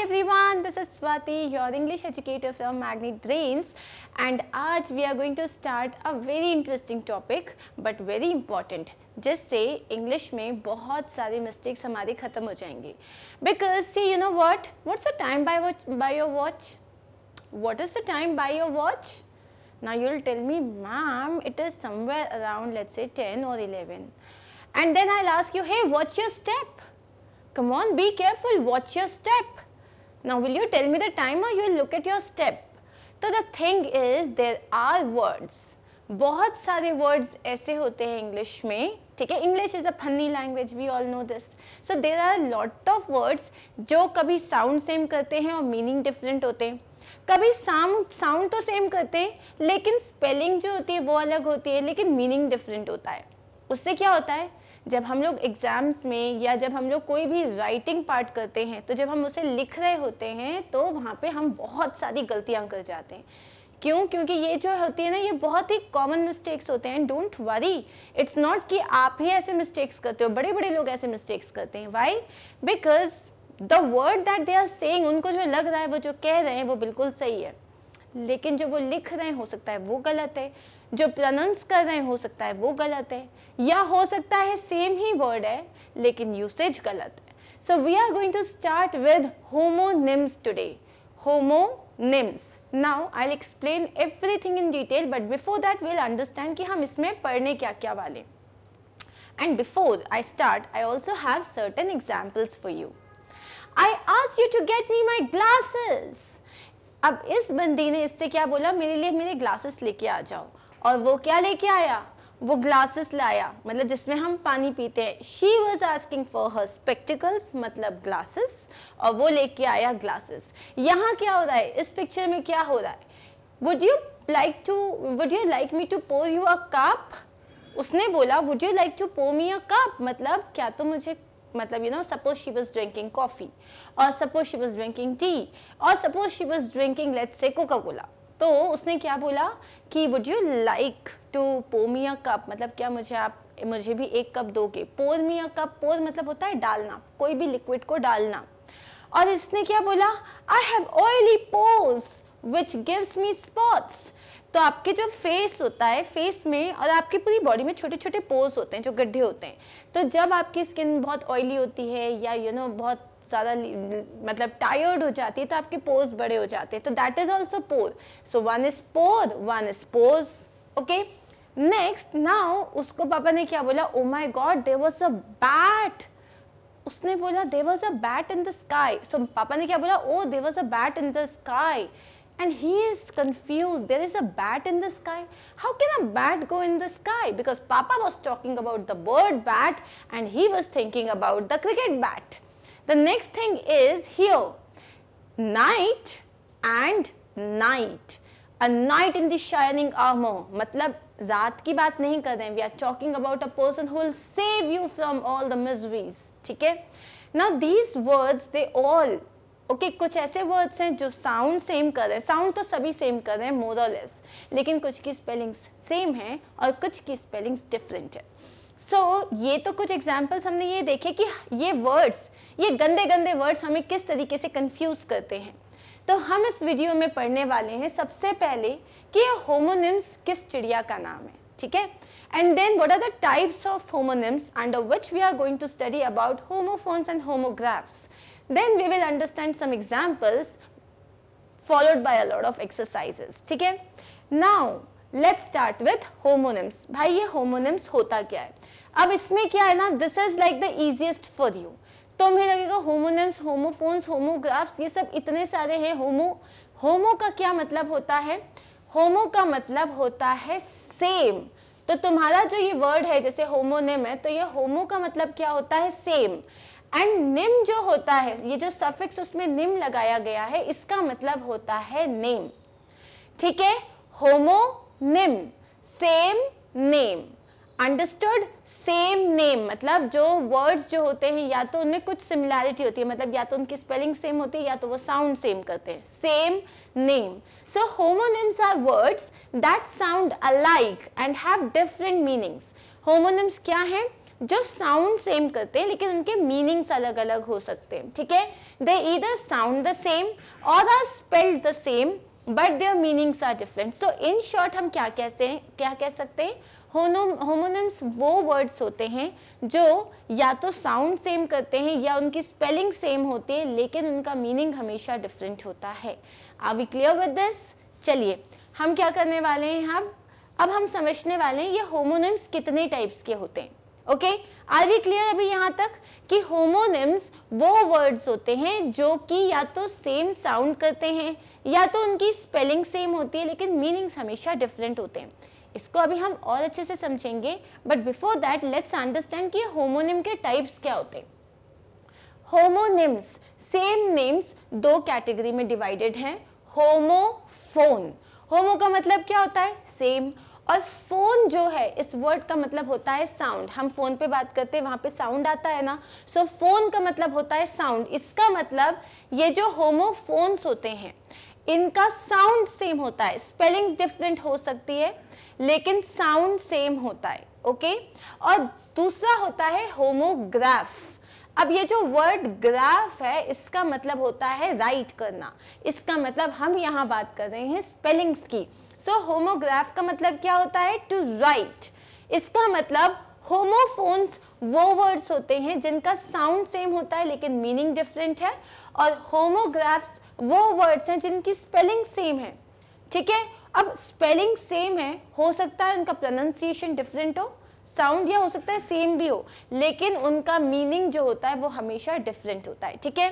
Hi everyone, this is Swati, your English educator from Magnet Brains and today we are going to start a very interesting topic but very important Just say English may बहुत सारी mistakes samadhi ख़त्म हो जाएंगी because see you know what what's the time by watch by your watch what is the time by your watch now you'll tell me ma'am it is somewhere around let's say 10 or 11 and then I'll ask you hey watch your step come on be careful watch your step Now will you tell me the time or you will look at your step? तो the thing is there are words बहुत सारे words ऐसे होते हैं English में ठीक है English is a funny language we all know this so there are lot of words जो कभी साउंड सेम करते हैं और मीनिंग डिफरेंट होते हैं कभी साउंड साउंड तो सेम करते हैं लेकिन स्पेलिंग जो होती है वो अलग होती है लेकिन मीनिंग डिफरेंट होता है उससे क्या होता है जब हम लोग एग्ज़ाम्स में या जब हम लोग कोई भी राइटिंग पार्ट करते हैं तो जब हम उसे लिख रहे होते हैं तो वहाँ पे हम बहुत सारी गलतियाँ कर जाते हैं क्यों क्योंकि ये जो होती है ना ये बहुत ही कॉमन मिस्टेक्स होते हैं डोंट वरी इट्स नॉट कि आप ही ऐसे मिस्टेक्स करते हो बड़े बड़े लोग ऐसे मिस्टेक्स करते हैं why because the word that they are saying उनको जो लग रहा है वो जो कह रहे हैं वो बिल्कुल सही है लेकिन जो वो लिख रहे हैं हो सकता है वो गलत है जो प्रनाउंस कर रहे हैं हो सकता है वो गलत है या हो सकता है सेम ही वर्ड है लेकिन यूसेज गलत है so we are going to start with homonyms today homonyms now I will explain everything in detail but before that will understand कि हम इसमें पढ़ने क्या क्या वाले and before I start I also have certain examples for you I ask you to get me my glasses अब इस बंदी ने इससे क्या बोला मेरे लिए मेरे ग्लासेस लेके आ जाओ और वो क्या लेके आया वो ग्लासेस लाया मतलब जिसमें हम पानी पीते हैं she was asking for her spectacles मतलब ग्लासेस और वो लेके आया ग्लासेस यहाँ क्या हो रहा है इस पिक्चर में क्या हो रहा है would you like to would you like me to pour you a cup उसने बोला would you like to pour me a cup मतलब क्या तो मुझे मतलब you know suppose she was drinking coffee और suppose she was drinking tea और suppose she was drinking let's say Coca Cola तो उसने क्या बोला कि would you like to pour me a cup मतलब क्या मुझे आप मुझे भी एक कप दोगे पोमिया कप पोर मतलब होता है डालना कोई भी लिक्विड को डालना और इसने क्या बोला I have oily pores which gives me spots तो आपके जो फेस होता है फेस में और आपकी पूरी बॉडी में छोटे छोटे पोर्स होते हैं जो गड्ढे होते हैं तो जब आपकी स्किन बहुत ऑयली होती है या यू you नो know, बहुत ज़्यादा मतलब टायर्ड हो जाती है तो आपके पोज बड़े हो जाते हैं तो that is also pores so one is pores one is pores okay next now उसको पापा ने क्या बोला oh my god there was a bat उसने बोला there was a bat in the sky so पापा ने क्या बोला oh there was a bat in the sky and he is confused there is a bat in the sky how can a bat go in the sky because papa was talking about the bird bat and he was thinking about the cricket bat The next thing is here, night and night. A night in the shining armor. मतलब जात की बात नहीं कर रहे हैं. We are talking about a person who will save you from all the miseries. ठीक है? Now these words they all okay okay, कुछ ऐसे वर्ड्स हैं जो साउंड सेम कर रहे हैं साउंड तो सभी सेम कर रहे हैं मोरलेस लेकिन कुछ की स्पेलिंग्स सेम हैं और कुछ की स्पेलिंग्स डिफरेंट है सो so, ये तो कुछ एग्जाम्पल्स हमने ये देखे कि ये वर्ड्स ये गंदे गंदे वर्ड्स हमें किस तरीके से कंफ्यूज करते हैं तो हम इस वीडियो में पढ़ने वाले हैं सबसे पहले कि होमोनिम्स किस चिड़िया का नाम है ठीक है and then what are the types of homonyms under which we are going to study about homophones and homographs then we will understand some examples followed by a of exercises ठीक है now let start with homonyms भाई ये homonyms होता क्या है अब इसमें क्या है ना this is like the easiest for you तो हमें लगेगा होमोनेम्स होमोफोन्स होमोग्राफ्स ये सब इतने सारे हैं होमो होमो का क्या मतलब होता है होमो का मतलब होता है सेम तो तुम्हारा जो ये वर्ड है जैसे होमोनेम है तो ये होमो का मतलब क्या होता है सेम एंड निम जो होता है ये जो सफिक्स उसमें निम लगाया गया है इसका मतलब होता है नेम ठीक है homonym same name understood same name मतलब जो वर्ड्स जो होते हैं या तो उनमें कुछ सिमिलैरिटी होती है मतलब या तो उनकी स्पेलिंग सेम होती है या तो वो साउंड सेम करते हैं same name so homonyms are words that sound alike and have different meanings homonyms क्या है जो साउंड सेम करते हैं लेकिन उनके मीनिंग्स अलग अलग हो सकते हैं ठीक है they either sound the same और are spelled the same but their meanings are different so in short हम क्या कैसे क्या कह सकते हैं होमोनिम्स वो वर्ड्स होते हैं जो या तो साउंड सेम करते हैं या उनकी स्पेलिंग सेम होती है लेकिन उनका मीनिंग हमेशा डिफरेंट होता है are we clear with this चलिए हम क्या करने वाले हैं हम अब हम समझने वाले हैं ये होमोनिम्स कितने टाइप्स के होते हैं ओके आर वी क्लियर अभी यहाँ तक कि होमोनिम्स वो वर्ड्स होते हैं जो कि या तो सेम साउंड करते हैं या तो उनकी स्पेलिंग सेम होती है लेकिन मीनिंग्स हमेशा डिफरेंट होते हैं इसको अभी हम और अच्छे से समझेंगे but before that let's understand कि होमोनिम के टाइप्स क्या होते हैं होमोनिम्स सेम नेम्स दो कैटेगरी में डिवाइडेड हैं होमोफोन होमो का मतलब क्या होता है सेम और फोन जो है इस वर्ड का मतलब होता है साउंड हम फोन पे बात करते हैं वहां पे साउंड आता है ना सो so, फोन का मतलब होता है साउंड इसका मतलब ये जो होमोफोन्स होते हैं इनका साउंड सेम होता है स्पेलिंग्स डिफरेंट हो सकती है लेकिन साउंड सेम होता है ओके और दूसरा होता है होमोग्राफ अब ये जो वर्ड ग्राफ है इसका मतलब होता है राइट करना इसका मतलब हम यहाँ बात कर रहे हैं स्पेलिंग्स की सो so, होमोग्राफ का मतलब क्या होता है टू राइट इसका मतलब होमोफोन्स वो वर्ड्स होते हैं जिनका साउंड सेम होता है लेकिन मीनिंग डिफरेंट है और होमोग्राफ्स वो वर्ड्स हैं जिनकी स्पेलिंग सेम है ठीक है अब स्पेलिंग सेम है हो सकता है उनका प्रोनाउंसिएशन डिफरेंट हो साउंड या हो सकता है सेम भी हो लेकिन उनका मीनिंग जो होता है वो हमेशा डिफरेंट होता है ठीक है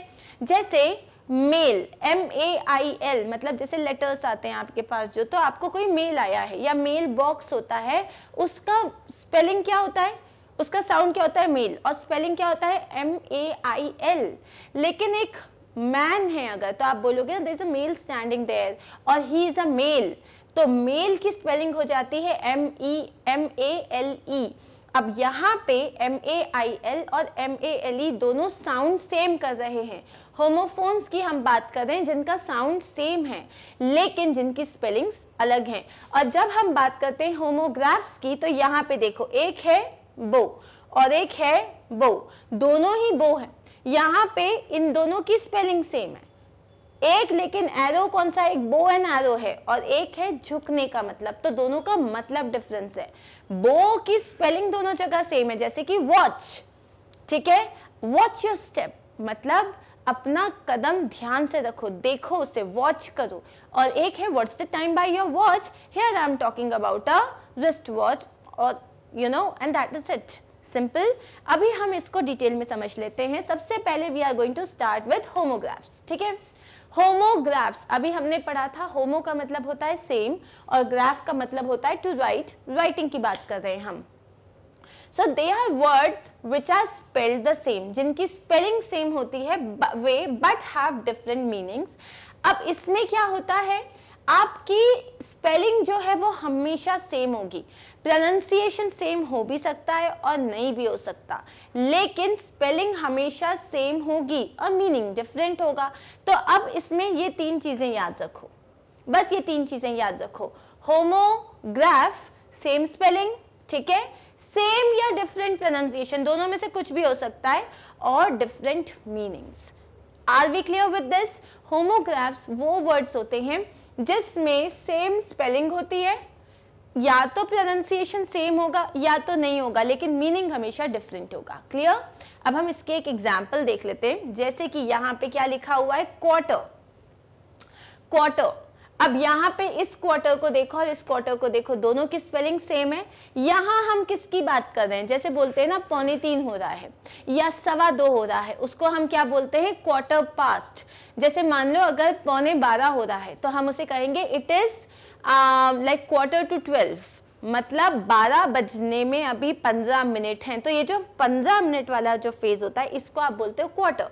जैसे mail M A I L मतलब जैसे लेटर्स आते हैं आपके पास जो तो आपको कोई मेल आया है या मेल बॉक्स होता है उसका स्पेलिंग क्या होता है उसका साउंड क्या होता है मेल और स्पेलिंग क्या होता है एम ए आई एल लेकिन एक मैन है अगर तो आप बोलोगे ना अ मेल स्टैंडिंग देयर और ही इज़ अ मेल तो मेल की स्पेलिंग हो जाती है M E M A L E अब यहाँ पे एम ए आई एल और एम ए एल ई दोनों साउंड सेम कर रहे हैं होमोफोन्स की हम बात कर रहे हैं जिनका साउंड सेम है लेकिन जिनकी स्पेलिंग्स अलग हैं और जब हम बात करते हैं होमोग्राफ्स की तो यहाँ पे देखो एक है बो और एक है बो दोनों ही बो हैं यहाँ पे इन दोनों की स्पेलिंग सेम है एक लेकिन एरो कौन सा एक बो एन एरो है और एक है झुकने का मतलब तो दोनों का मतलब डिफरेंस है बो की स्पेलिंग दोनों जगह सेम है जैसे कि वॉच ठीक है वॉच योर स्टेप मतलब अपना कदम ध्यान से रखो देखो उसे वॉच करो और एक है what's the time by your watch here I am talking about a wrist watch और you know and that is it simple अभी हम इसको डिटेल में समझ लेते हैं सबसे पहले we are going to start with homographs ठीक है होमोग्राफ्स अभी हमने पढ़ा था होमो का मतलब होता है सेम और ग्राफ का मतलब होता है टू राइट राइटिंग की बात कर रहे हैं हम so they are words which are spelled the same जिनकी स्पेलिंग सेम होती है वे बट हैव डिफरेंट मीनिंग्स अब इसमें क्या होता है आपकी स्पेलिंग जो है वो हमेशा सेम होगी प्रनंसिएशन सेम हो भी सकता है और नहीं भी हो सकता लेकिन स्पेलिंग हमेशा सेम होगी और मीनिंग डिफरेंट होगा तो अब इसमें ये तीन चीज़ें याद रखो बस ये तीन चीज़ें याद रखो होमोग्राफ सेम स्पेलिंग ठीक है सेम या डिफरेंट प्रोनाउंसिएशन दोनों में से कुछ भी हो सकता है और different meanings are we clear with this homographs वो वर्ड्स होते हैं जिसमें सेम स्पेलिंग होती है या तो प्रोनाउंसिएशन सेम होगा या तो नहीं होगा लेकिन मीनिंग हमेशा डिफरेंट होगा क्लियर अब हम इसके एक एग्जाम्पल देख लेते हैं जैसे कि यहाँ पे क्या लिखा हुआ है क्वार्टर क्वार्टर अब यहाँ पे इस क्वार्टर को देखो और इस क्वार्टर को देखो दोनों की स्पेलिंग सेम है यहाँ हम किसकी बात कर रहे हैं जैसे बोलते हैं ना पौने तीन हो रहा है या सवा दो हो रहा है उसको हम क्या बोलते हैं क्वार्टर पास्ट जैसे मान लो अगर पौने बारह हो रहा है तो हम उसे कहेंगे it is like quarter to twelve मतलब 12 बजने में अभी 15 मिनट हैं तो ये जो 15 मिनट वाला जो फेज होता है इसको आप बोलते हो क्वार्टर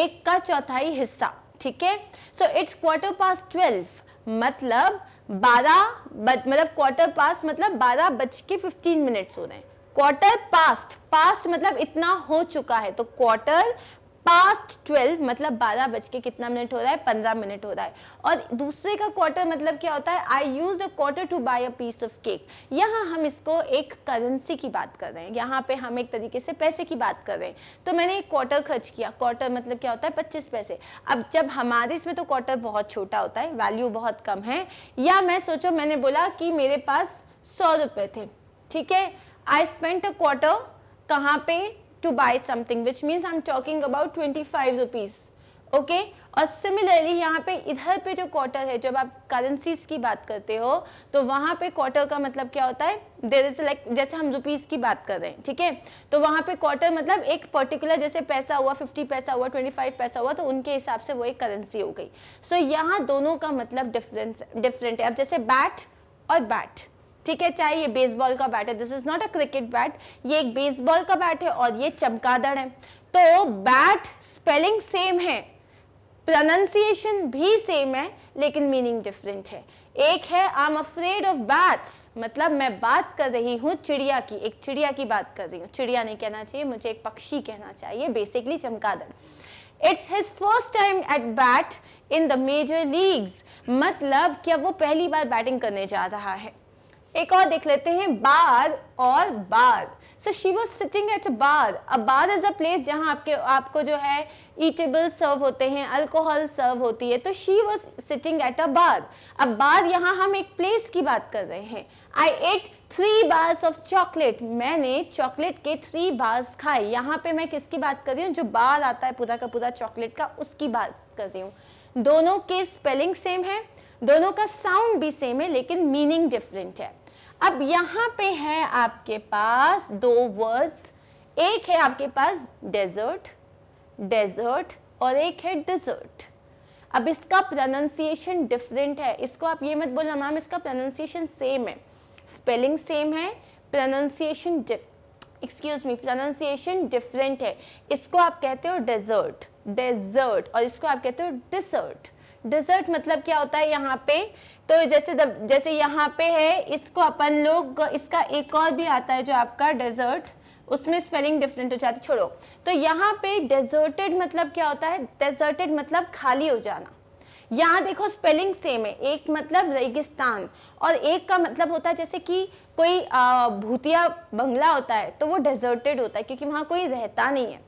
एक का चौथाई हिस्सा ठीक है सो इट्स क्वार्टर पास 12 मतलब 12 बज मतलब क्वार्टर पास मतलब 12 बज के फिफ्टीन मिनट्स हो रहे हैं क्वार्टर पास्ट पास्ट मतलब इतना हो चुका है तो क्वार्टर पास्ट ट्वेल्व मतलब बारह बज के कितना मिनट हो रहा है पंद्रह मिनट हो रहा है और दूसरे का क्वार्टर मतलब क्या होता है I use a quarter to buy a piece of cake यहाँ हम इसको एक करेंसी की बात कर रहे हैं यहाँ पे हम एक तरीके से पैसे की बात कर रहे हैं तो मैंने एक क्वार्टर खर्च किया क्वार्टर मतलब क्या होता है पच्चीस पैसे अब जब हमारे इसमें तो क्वार्टर बहुत छोटा होता है वैल्यू बहुत कम है या मैं सोचो मैंने बोला कि मेरे पास सौ रुपये थे ठीक है आई स्पेंट अ क्वार्टर कहाँ पे to buy something which means I'm talking about 25 rupees okay okay? और सिमिलरली यहाँ पे इधर पे जो क्वार्टर है जब आप करेंसीज की बात करते हो तो वहाँ पे क्वार्टर का मतलब क्या होता है देर इज लाइक जैसे हम रुपीज़ की बात कर रहे हैं ठीक है तो वहाँ पे क्वार्टर मतलब एक पर्टिकुलर जैसे पैसा हुआ फिफ्टी पैसा हुआ ट्वेंटी फाइव पैसा हुआ तो उनके हिसाब से वो एक करेंसी हो गई सो so, यहाँ दोनों का मतलब डिफरेंस डिफरेंट है अब जैसे बैट और बैट ठीक है चाहे ये बेसबॉल का बैट है this is not a cricket bat ये एक बेसबॉल का बैट है और ये चमकादड़ है तो बैट स्पेलिंग सेम है प्रोनाउंसिएशन भी सेम है लेकिन मीनिंग डिफरेंट है एक है I am afraid of bats मतलब मैं बात कर रही हूँ चिड़िया की एक चिड़िया की बात कर रही हूँ चिड़िया नहीं कहना चाहिए मुझे एक पक्षी कहना चाहिए बेसिकली चमकादड़ it's his first time at bat in the major leagues मतलब क्या वो पहली बार बैटिंग करने जा रहा है एक और देख लेते हैं बार और bar so she was sitting at a bar a bar is a place जहाँ आपके आपको जो है ईटेबल सर्व होते हैं अल्कोहल सर्व होती है तो she was sitting at a bar अब बार यहाँ हम एक प्लेस की बात कर रहे हैं I ate three bars of chocolate मैंने चॉकलेट के थ्री बार्स खाए यहाँ पे मैं किसकी बात कर रही हूँ जो बार आता है पूरा का पूरा चॉकलेट का उसकी बात कर रही हूँ दोनों के स्पेलिंग सेम है दोनों का साउंड भी सेम है लेकिन मीनिंग डिफरेंट है अब यहाँ पे है आपके पास दो वर्ड्स एक है आपके पास डेजर्ट डेजर्ट और एक है डिजर्ट अब इसका प्रोनाउंसिएशन डिफरेंट है इसको आप ये मत बोलना मैम इसका प्रोनाउंसिएशन सेम है स्पेलिंग सेम है pronunciation excuse me pronunciation different है इसको आप कहते हो डेजर्ट डेजर्ट और इसको आप कहते हो डिसर्ट डिजर्ट मतलब क्या होता है यहाँ पे तो जैसे द, जैसे यहाँ पे है इसको अपन लोग इसका एक और भी आता है जो आपका डेजर्ट उसमें स्पेलिंग डिफरेंट हो जाती छोड़ो तो यहाँ पे डेजर्टेड मतलब क्या होता है डेजर्टेड मतलब खाली हो जाना यहाँ देखो स्पेलिंग सेम है एक मतलब रेगिस्तान और एक का मतलब होता है जैसे कि कोई भूतिया बंगला होता है तो वो डेजर्टेड होता है क्योंकि वहाँ कोई रहता नहीं है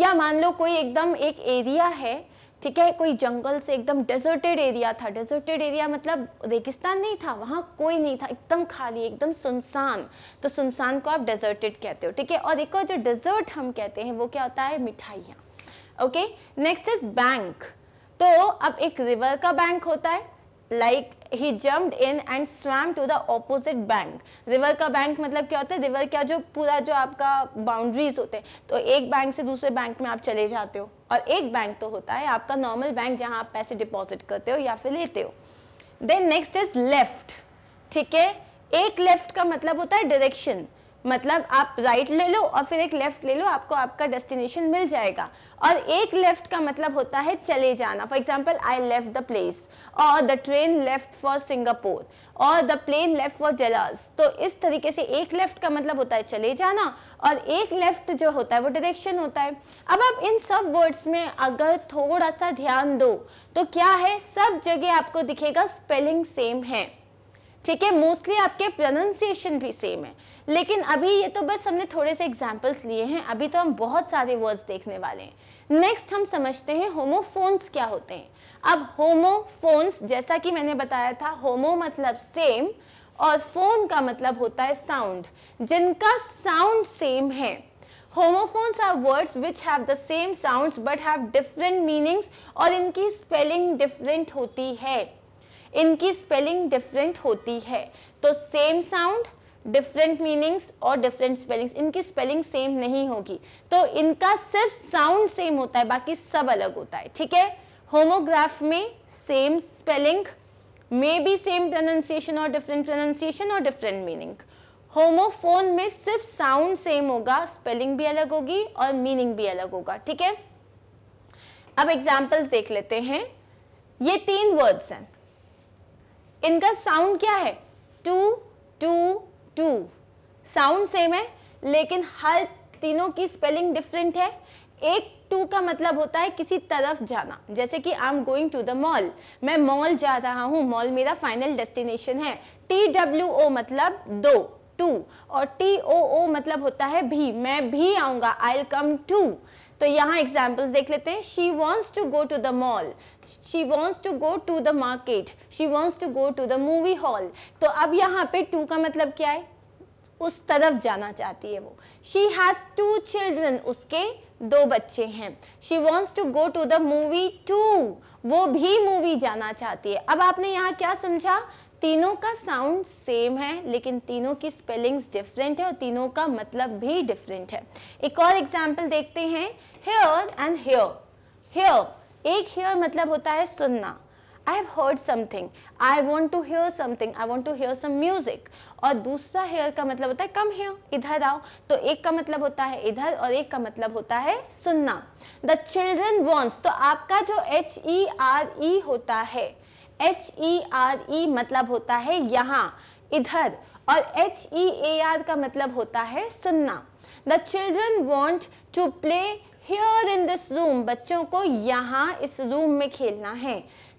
या मान लो कोई एकदम एक एरिया है ठीक है कोई जंगल से एकदम डेजर्टेड एरिया था डेजर्टेड एरिया मतलब रेगिस्तान नहीं था वहाँ कोई नहीं था एकदम खाली एकदम सुनसान तो सुनसान को आप डेजर्टेड कहते हो ठीक है और एक और जो डेजर्ट हम कहते हैं वो क्या होता है मिठाइयाँ ओके नेक्स्ट इज बैंक तो अब एक रिवर का बैंक होता है like he jumped in and swam to the opposite bank. River का बैंक मतलब क्या होता है रिवर क्या जो पूरा जो आपका बाउंड्रीज होते हैं तो एक बैंक से दूसरे बैंक में आप चले जाते हो और एक बैंक तो होता है आपका नॉर्मल बैंक जहाँ आप पैसे डिपॉजिट करते हो या फिर लेते हो देन नेक्स्ट इज लेफ्ट ठीक है एक लेफ्ट का मतलब होता है डायरेक्शन मतलब आप राइट ले लो और फिर एक लेफ़्ट ले लो आपको आपका डेस्टिनेशन मिल जाएगा और एक लेफ़्ट का मतलब होता है चले जाना for example I left the place और the train left for Singapore और the plane left for Dallas तो इस तरीके से एक लेफ़्ट का मतलब होता है चले जाना और एक लेफ़्ट जो होता है वो डायरेक्शन होता है अब आप इन सब वर्ड्स में अगर थोड़ा सा ध्यान दो तो क्या है सब जगह आपको दिखेगा स्पेलिंग सेम है ठीक है मोस्टली आपके प्रोनाउंसिएशन भी सेम है लेकिन अभी ये तो बस हमने थोड़े से एग्जाम्पल्स लिए हैं अभी तो हम बहुत सारे वर्ड्स देखने वाले हैं नेक्स्ट हम समझते हैं होमोफोन्स क्या होते हैं अब होमोफोन्स जैसा कि मैंने बताया था होमो मतलब सेम और फोन का मतलब होता है साउंड जिनका साउंड सेम है homophones are words which have the same sounds but have different meanings और इनकी स्पेलिंग डिफरेंट होती है इनकी स्पेलिंग डिफरेंट होती है तो सेम साउंड डिफरेंट मीनिंग्स और डिफरेंट स्पेलिंग्स इनकी स्पेलिंग सेम नहीं होगी तो इनका सिर्फ साउंड सेम होता है बाकी सब अलग होता है ठीक है होमोग्राफ में सेम स्पेलिंग मे भी सेम प्रोनाउंसिएशन और डिफरेंट प्रोनाउंसिएशन और डिफरेंट मीनिंग होमोफोन में सिर्फ साउंड सेम होगा स्पेलिंग भी अलग होगी और मीनिंग भी अलग होगा ठीक है अब एग्जाम्पल्स देख लेते हैं ये तीन वर्ड्स हैं इनका साउंड क्या है to two too sound same है लेकिन हर तीनों की स्पेलिंग डिफरेंट है एक टू का मतलब होता है किसी तरफ जाना जैसे कि I am going to the mall मैं मॉल जा रहा हूँ मॉल मेरा फाइनल डेस्टिनेशन है टी डब्ल्यू ओ मतलब दो टू और टी ओ ओ मतलब होता है भी मैं भी आऊंगा आई एल कम टू तो यहाँ एग्जाम्पल्स देख लेते हैं she wants to go to the mall she wants to go to the market she wants to go to the movie hall तो अब यहाँ पे टू का मतलब क्या है उस तरफ जाना चाहती है वो शी हैज़ टू चिल्ड्रन उसके दो बच्चे हैं she wants to go to the movie too वो भी मूवी जाना चाहती है अब आपने यहाँ क्या समझा तीनों का साउंड सेम है लेकिन तीनों की स्पेलिंग्स डिफरेंट है और तीनों का मतलब भी डिफरेंट है एक और एग्जाम्पल देखते हैं हेयर एंड हेयर हेयर एक हेयर मतलब होता है सुनना I have heard something I want to hear something I want to hear some music और दूसरा हेयर का मतलब होता है कम हेयर इधर आओ तो एक का मतलब होता है इधर और एक का मतलब होता है सुनना द चिल्ड्रन वॉन्ट्स तो आपका जो एच ई आर ई होता है एच ई आर ई मतलब होता है यहाँ इधर और एच ई ए आर का मतलब होता है सुनना the children want to play here in this room बच्चों को यहाँ इस रूम में खेलना है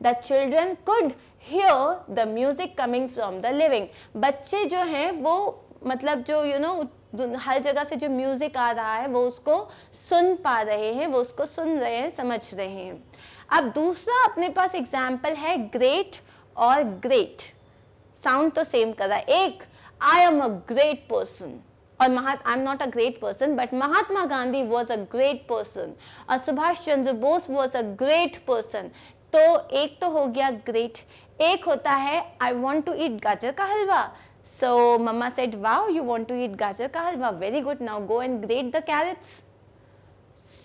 the children could hear the music coming from the living बच्चे जो हैं वो मतलब जो यू you नो know, हर जगह से जो म्यूज़िक आ रहा है वो उसको सुन पा रहे हैं वो उसको सुन रहे हैं समझ रहे हैं अब दूसरा अपने पास एग्जाम्पल है ग्रेट और ग्रेट साउंड तो सेम कर रहा है एक I am a great person और Mahatma I am not a great person but Mahatma Gandhi was a great person और Subhash Chandra Bose was a great person तो एक तो हो गया ग्रेट एक होता है आई वॉन्ट टू ईट गाजर का halwa so mama said wow you want to eat gajar का halwa very good now go and grate the carrots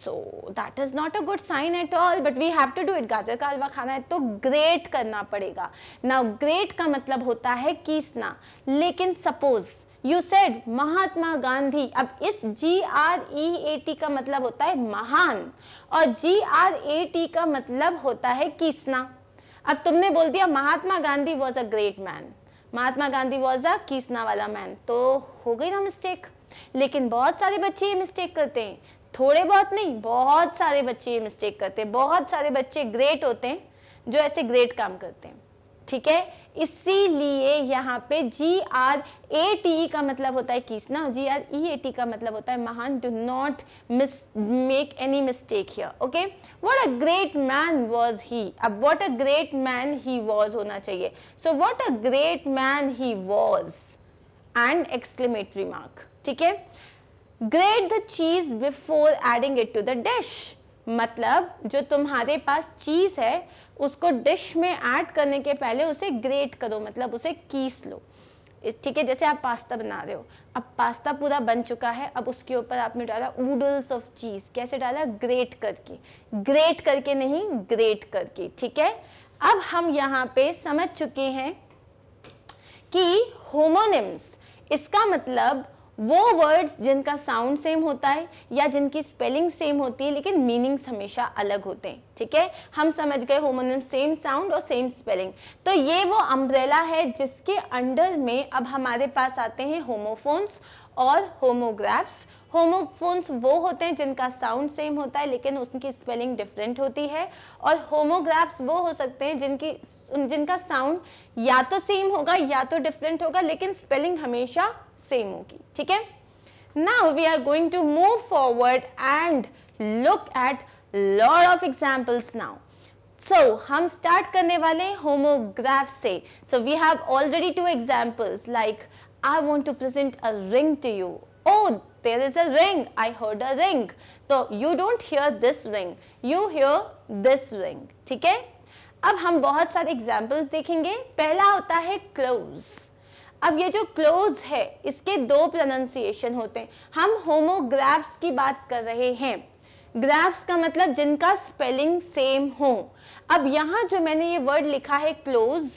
so that is not a good sign at all but we have to do it gajar का हलवा खाना है तो great करना पड़ेगा now great का मतलब होता है कीसना लेकिन suppose you said Mahatma Gandhi अब इस जी आर ई ए टी का मतलब होता है महान और जी आर ए टी का मतलब होता है किसना अब तुमने बोल दिया Mahatma Gandhi was a great man Mahatma Gandhi was a किसना वाला मैन तो हो गई ना मिस्टेक लेकिन बहुत सारे बच्चे ये मिस्टेक करते हैं थोड़े बहुत नहीं बहुत सारे बच्चे ये मिस्टेक करते हैं बहुत सारे बच्चे ग्रेट होते हैं जो ऐसे ग्रेट काम करते हैं ठीक है इसीलिए यहाँ पे जी आर ए टी का मतलब होता है ना जी आर ई ए टी का मतलब होता है महान do not miss make any mistake here okay what a great man was he अब what a great man he was होना चाहिए so what a great man he was and exclamatory mark ठीक है grate the cheese before adding it to the dish मतलब जो तुम्हारे पास चीज़ है उसको डिश में ऐड करने के पहले उसे ग्रेट करो मतलब उसे कीस लो ठीक है जैसे आप पास्ता बना रहे हो अब पास्ता पूरा बन चुका है अब उसके ऊपर आपने डाला नूडल्स ऑफ चीज़ कैसे डाला ग्रेट करके ग्रेट करके नहीं ग्रेट करके ठीक है अब हम यहाँ पे समझ चुके हैं कि होमोनिम्स इसका मतलब वो वर्ड्स जिनका साउंड सेम होता है या जिनकी स्पेलिंग सेम होती है लेकिन मीनिंग्स हमेशा अलग होते हैं ठीक है हम समझ गए होमोनिम सेम साउंड और सेम स्पेलिंग तो ये वो अम्ब्रेला है जिसके अंडर में अब हमारे पास आते हैं होमोफोन्स और होमोग्राफ्स होमोफोन्स वो होते हैं जिनका साउंड सेम होता है लेकिन उनकी स्पेलिंग डिफरेंट होती है और होमोग्राफ्स वो हो सकते हैं जिनकी जिनका साउंड या तो सेम होगा या तो डिफरेंट होगा लेकिन स्पेलिंग हमेशा सेम होगी ठीक है now we are going to move forward and look at load of examples now so हम स्टार्ट करने वाले होमोग्राफ से so we have already two examples like I want to present a ring to you oh there is a ring I heard a ring तो you don't hear this ring you hear this ring ठीक है अब हम बहुत सारे examples देखेंगे पहला होता है क्लोज अब ये जो क्लोज है इसके दो प्रोनाउंसिएशन होते हैं हम होमोग्राफ्स की बात कर रहे हैं ग्राफ्स का मतलब जिनका स्पेलिंग सेम हो अब यहाँ जो मैंने ये वर्ड लिखा है क्लोज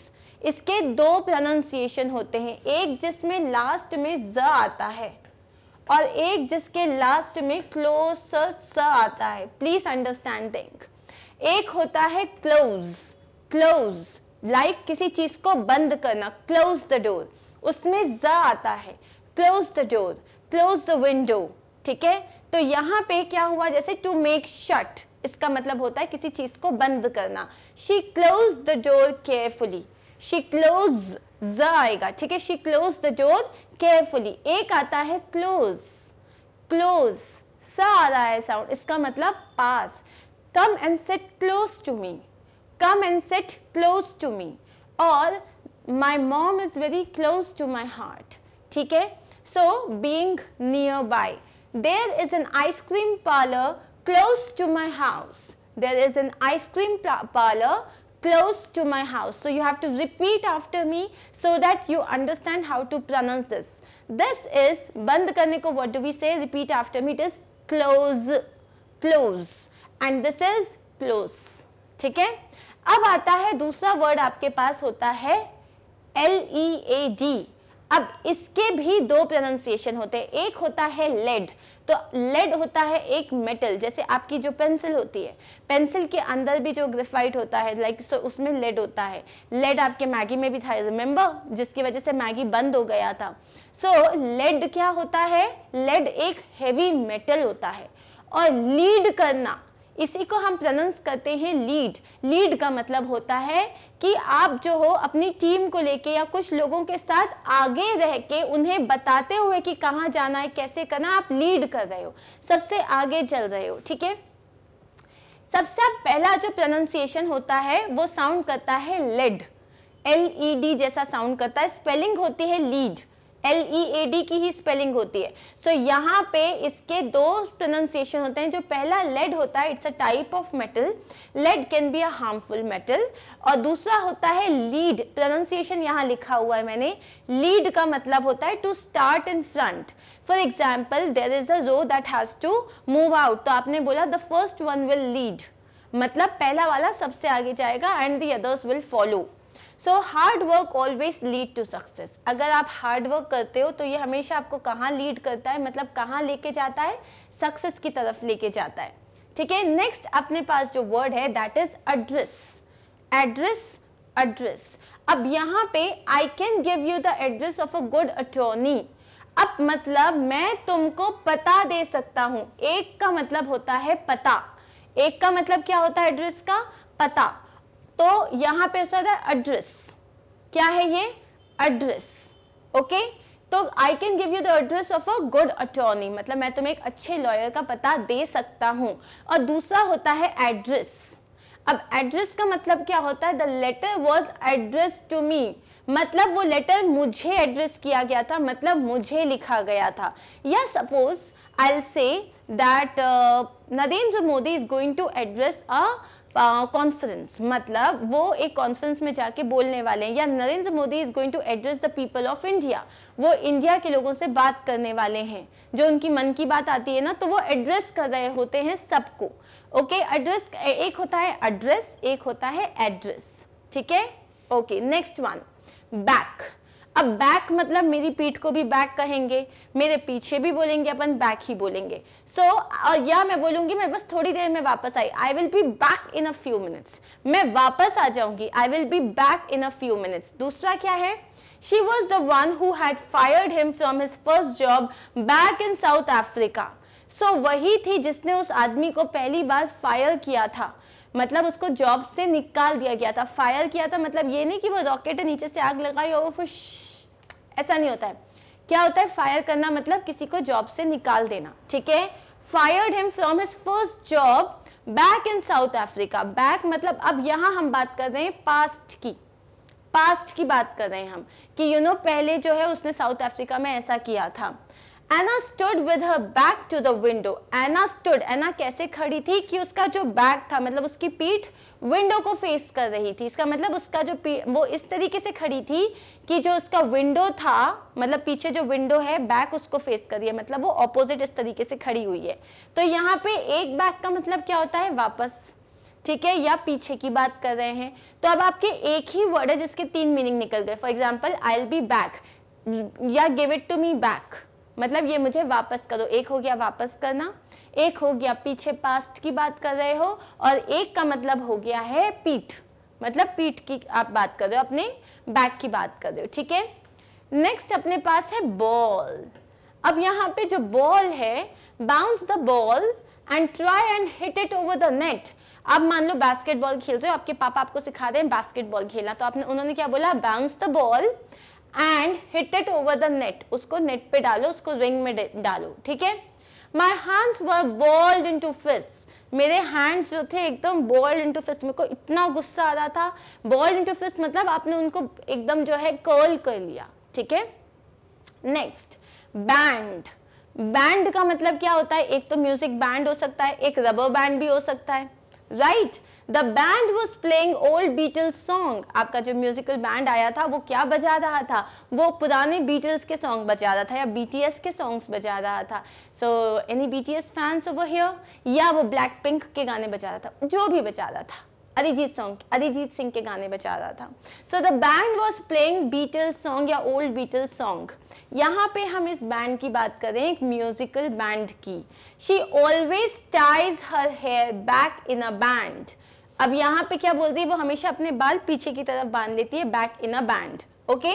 इसके दो प्रोनाउंसिएशन होते हैं एक जिसमें लास्ट में ज आता है और एक जिसके लास्ट में क्लोज स आता है प्लीज अंडरस्टैंड थिंक एक होता है क्लोज क्लोज लाइक किसी चीज को बंद करना क्लोज द डोर उसमें ज आता है close the door close the window ठीक है तो यहां पे क्या हुआ जैसे टू मेक शट इसका मतलब होता है किसी चीज को बंद करना she close the door carefully she close ज आएगा ठीक है she close the door carefully एक आता है क्लोज क्लोज सा आ रहा है साउंड इसका मतलब पास come and sit close to me come and sit close to me और my mom is very close to my heart ठीक है so being near by there is an ice cream parlour close to my house there is an ice cream parlour close to my house. So you have to repeat after me so that you understand how to pronounce this. This is band karne ko what do we say? Repeat after me. It is close, close, and this is close. theek hai ab aata hai dusra word aapke paas hota hai L E A D. अब इसके भी दो pronunciation होते हैं एक होता है lead तो लेड होता है एक मेटल जैसे आपकी जो पेंसिल होती है पेंसिल के अंदर भी जो ग्रेफाइट होता है लाइक सो उसमें लेड होता है लेड आपके मैगी में भी था रिमेंबर जिसकी वजह से मैगी बंद हो गया था सो so, लेड क्या होता है लेड एक हैवी मेटल होता है और लीड करना इसी को हम प्रनंस करते हैं लीड लीड का मतलब होता है कि आप जो हो अपनी टीम को लेके या कुछ लोगों के साथ आगे रह के उन्हें बताते हुए कि कहाँ जाना है कैसे करना आप लीड कर रहे हो सबसे आगे चल रहे हो ठीक है सबसे पहला जो प्रोनाउंसिएशन होता है वो साउंड करता है लेड एल ई डी जैसा साउंड करता है स्पेलिंग होती है lead L E A D की ही स्पेलिंग होती है सो so, यहाँ पे इसके दो प्रोनाउंसिएशन होते हैं जो पहला लेड होता है it's a type of metal lead can be a harmful metal और दूसरा होता है लीड प्रोनाउंसिएशन यहाँ लिखा हुआ है मैंने लीड का मतलब होता है to start in front for example there is a row that has to move out तो आपने बोला the first one will lead मतलब पहला वाला सबसे आगे जाएगा and the others will follow so hard work always lead to success अगर आप हार्ड वर्क करते हो तो ये हमेशा आपको कहाँ लीड करता है मतलब कहाँ लेके जाता है सक्सेस की तरफ लेके जाता है ठीक है नेक्स्ट अपने पास जो वर्ड है that is address address address अब यहाँ पे I can give you the address of a good attorney अब मतलब मैं तुमको पता दे सकता हूँ एक का मतलब होता है पता एक का मतलब क्या होता है एड्रेस का पता तो यहां पे उसका एड्रेस क्या है ये एड्रेस ओके तो I can give you the address of a good attorney मतलब मैं तुम्हें एक अच्छे लॉयर का पता दे सकता हूं और दूसरा होता है एड्रेस अब एड्रेस का मतलब क्या होता है the letter was address to me मतलब वो लेटर मुझे एड्रेस किया गया था मतलब मुझे लिखा गया था या suppose I say that Narendra Modi is going to address a conference uh, मतलब वो एक कॉन्फ्रेंस में जाके बोलने वाले हैं या Narendra Modi is going to address the people of India वो इंडिया के लोगों से बात करने वाले हैं जो उनकी मन की बात आती है ना तो वो एड्रेस कर रहे होते हैं सबको ओके एड्रेस एक होता है एड्रेस एक होता है एड्रेस ठीक है ओके नेक्स्ट वन बैक अब बैक मतलब मेरी पीठ को भी बैक कहेंगे मेरे पीछे भी बोलेंगे अपन बैक ही बोलेंगे सो so, या मैं बोलूंगी मैं बस थोड़ी देर में वापस I I will be back in a few minutes मैं वापस आ जाऊंगी I will be back in a few minutes दूसरा क्या है she was the one who had fired him from his first job back in South Africa. So वही थी जिसने उस आदमी को पहली बार fire किया था मतलब उसको जॉब से निकाल दिया गया था फायर किया था मतलब ये नहीं कि वो रॉकेट नीचे से आग लगाई और वो फुश ऐसा नहीं होता है क्या होता है फायर करना मतलब किसी को जॉब से निकाल देना ठीक है fired him from his first job back in South Africa back मतलब अब यहाँ हम बात कर रहे हैं पास्ट की पास्ट की बात कर रहे हैं हम कि यू you नो know, पहले जो है उसने साउथ अफ्रीका में ऐसा किया था Anna stood with her back to the window Anna stood Anna कैसे खड़ी थी कि उसका जो बैक था मतलब उसकी पीठ विंडो को फेस कर रही थी इसका मतलब उसका जो वो इस तरीके से खड़ी थी कि जो उसका विंडो था मतलब पीछे जो विंडो है बैक उसको फेस कर रही है मतलब वो ऑपोजिट इस तरीके से खड़ी हुई है तो यहाँ पे एक बैक का मतलब क्या होता है वापस ठीक है या पीछे की बात कर रहे हैं तो अब आपके एक ही वर्ड है जिसके तीन मीनिंग निकल गए for example I'll be back या give it to me back मतलब ये मुझे वापस करो एक हो गया वापस करना एक हो गया पीछे पास्ट की बात कर रहे हो और एक का मतलब हो गया है पीठ मतलब पीठ की आप बात कर रहे हो अपने बैक की बात कर रहे हो ठीक है नेक्स्ट अपने पास है बॉल अब यहाँ पे जो बॉल है bounce the ball and try and hit it over the net आप मान लो बास्केटबॉल खेल रहे हो आपके पापा आपको सिखा रहे हैं बास्केटबॉल खेलना तो आपने उन्होंने क्या बोला bounce the ball and hit it over the net उसको नेट पे डालो उसको रिंग में डालो ठीक है my hands were balled to fist मेरे हैंड्स जो थे एकदम बॉल्ड टू फिस्ट मेरे को इतना गुस्सा आ रहा था बॉल्ड इंटू फिस्ट मतलब आपने उनको एकदम जो है कर्ल कर लिया ठीक है नेक्स्ट बैंड बैंड का मतलब क्या होता है एक तो म्यूजिक बैंड हो सकता है एक रबर बैंड भी हो सकता है right right? The band was playing old Beatles song आपका जो म्यूजिकल बैंड आया था वो क्या बजा रहा था वो पुराने बीटल्स के सॉन्ग बजा रहा था या बी के सॉन्ग्स बजा रहा था so any B T S fans over here या वो ब्लैक पिंक के गाने बजा रहा था जो भी बजा रहा था अरिजीत सॉन्ग अरिजीत सिंह के गाने बचा रहा था so the band was playing Beatles song या ओल्ड बीटल्स सॉन्ग यहाँ पे हम इस बैंड की बात करें एक म्यूजिकल बैंड की she always ties her hair back in a band अब यहाँ पे क्या बोलती है वो हमेशा अपने बाल पीछे की तरफ बांध देती है back in a band okay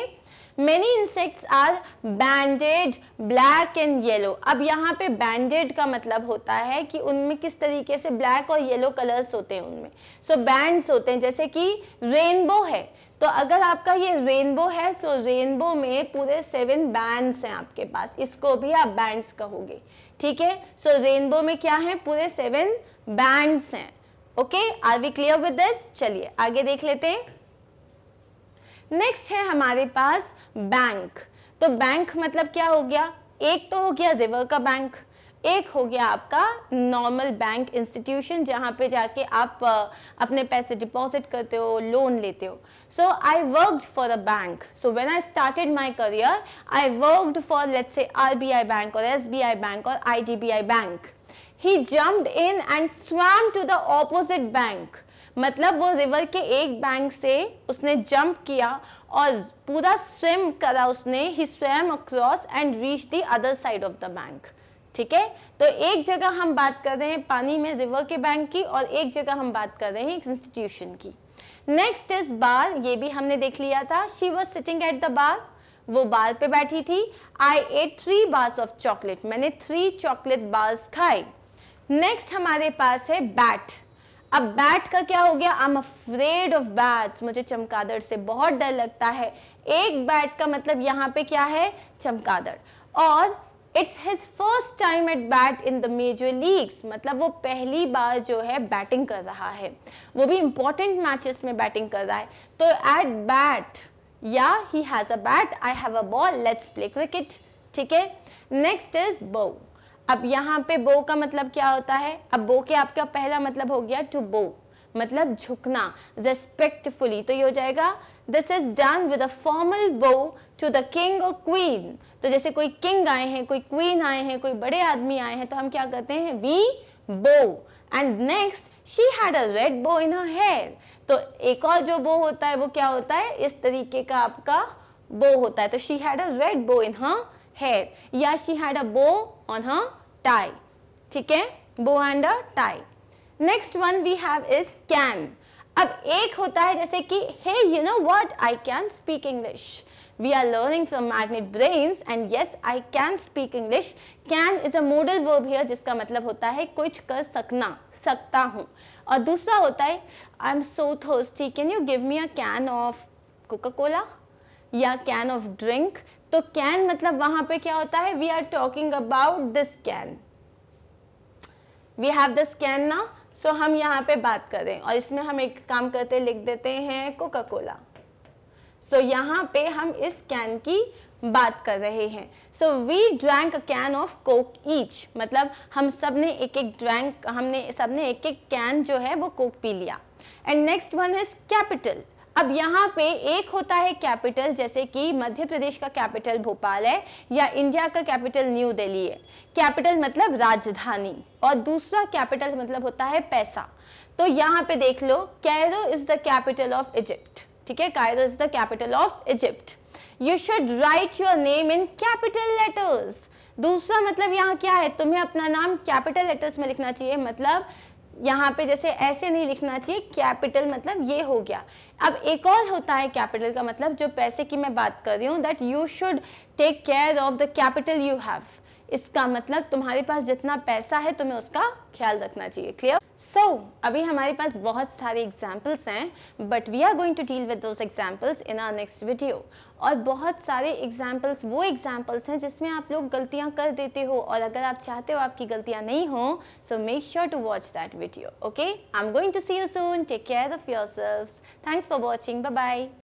many insects are banded black and yellow अब यहाँ पे बैंडेड का मतलब होता है कि उनमें किस तरीके से ब्लैक और येलो कलर्स होते हैं उनमें सो so, बैंड्स होते हैं जैसे कि रेनबो है तो अगर आपका ये रेनबो है सो so रेनबो में पूरे सेवन बैंड्स हैं आपके पास इसको भी आप बैंड्स कहोगे ठीक है सो रेनबो में क्या है पूरे सेवन बैंड्स हैं okay are we clear with this चलिए आगे देख लेते हैं नेक्स्ट है हमारे पास बैंक तो बैंक मतलब क्या हो गया एक तो हो गया रिवर का बैंक एक हो गया आपका नॉर्मल बैंक इंस्टीट्यूशन जहां पे जाके आप अपने पैसे डिपॉजिट करते हो लोन लेते हो so I worked for a bank so when I started my career I worked for let's say RBI bank और एसबीआई बैंक और IDBI bank he jumped in and swam to the opposite bank मतलब वो river के एक bank से उसने jump किया और पूरा स्विम करा उसने ही swam across and reach the other side of the bank ठीक है तो एक जगह हम बात कर रहे हैं पानी में रिवर के बैंक की और एक जगह हम बात कर रहे हैं एक इंस्टीट्यूशन की नेक्स्ट इज बार ये भी हमने देख लिया था she was sitting at the bar वो बार पे बैठी थी I ate three bars of chocolate मैंने थ्री चॉकलेट बार्स खाए नेक्स्ट हमारे पास है बैट अब बैट का क्या हो गया I am afraid of bats मुझे चमकादड़ से बहुत डर लगता है एक बैट का मतलब यहाँ पे क्या है चमकादड़ और it's his first time at bat in the major leagues मतलब वो पहली बार जो है बैटिंग कर रहा है वो भी इंपॉर्टेंट मैचेस में बैटिंग कर रहा है तो एट बैट या he has a bat I have a ball let's play cricket ठीक है नेक्स्ट इज बो अब यहाँ पे बो का मतलब क्या होता है अब बो के आपका पहला मतलब हो गया टू बो मतलब झुकना रेस्पेक्टफुली तो ये हो जाएगा this is done with a formal bow to the king और क्वीन तो जैसे कोई किंग आए हैं कोई क्वीन आए हैं कोई बड़े आदमी आए हैं तो हम क्या कहते हैं we bow and next she had a red bow in her hair तो एक और जो बो होता है वो क्या होता है इस तरीके का आपका बो होता है तो she had a red bow in her hair या she had a bow on her tie ठीक है bow and a tie next one we have is can अब एक होता है जैसे कि hey you know what I can speak English we are learning from magnet brains and yes I can speak English can is a modal verb here जिसका मतलब होता है कुछ कर सकना सकता हूँ और दूसरा होता है I am so thirsty can you give me a can of Coca Cola या कैन ऑफ ड्रिंक तो कैन मतलब वहां पे क्या होता है we are talking about this can we have this can ना सो हम यहाँ पे बात करें और इसमें हम एक काम करते लिख देते हैं कोका कोला सो यहाँ पे हम इस कैन की बात कर रहे हैं so we drank a can of Coke each मतलब हम सब ने एक एक ड्रैंक हमने सब ने एक एक कैन जो है वो कोक पी लिया and next one is capital अब यहाँ पे एक होता है कैपिटल जैसे कि मध्य प्रदेश का कैपिटल भोपाल है या इंडिया का कैपिटल न्यू दिल्ली है कैपिटल मतलब राजधानी और दूसरा कैपिटल मतलब होता है पैसा तो यहाँ पे देख लो Cairo is the capital of Egypt ठीक है Cairo is the capital of Egypt you should write your name in capital letters दूसरा मतलब यहाँ क्या है तुम्हें अपना नाम कैपिटल लेटर्स में लिखना चाहिए मतलब यहाँ पे जैसे ऐसे नहीं लिखना चाहिए कैपिटल मतलब ये हो गया अब एक और होता है कैपिटल का मतलब जो पैसे की मैं बात कर रही हूँ that you should take care of the capital you have इसका मतलब तुम्हारे पास जितना पैसा है तुम्हें उसका ख्याल रखना चाहिए क्लियर सो so, अभी हमारे पास बहुत सारे एग्जाम्पल्स हैं but we are going to deal with those examples in our next video और बहुत सारे एग्जाम्पल्स वो एग्जाम्पल्स हैं जिसमें आप लोग गलतियाँ कर देते हो और अगर आप चाहते हो आपकी गलतियाँ नहीं हो so make sure to watch that video okay I am going to see you soon take care of yourself thanks for watching bye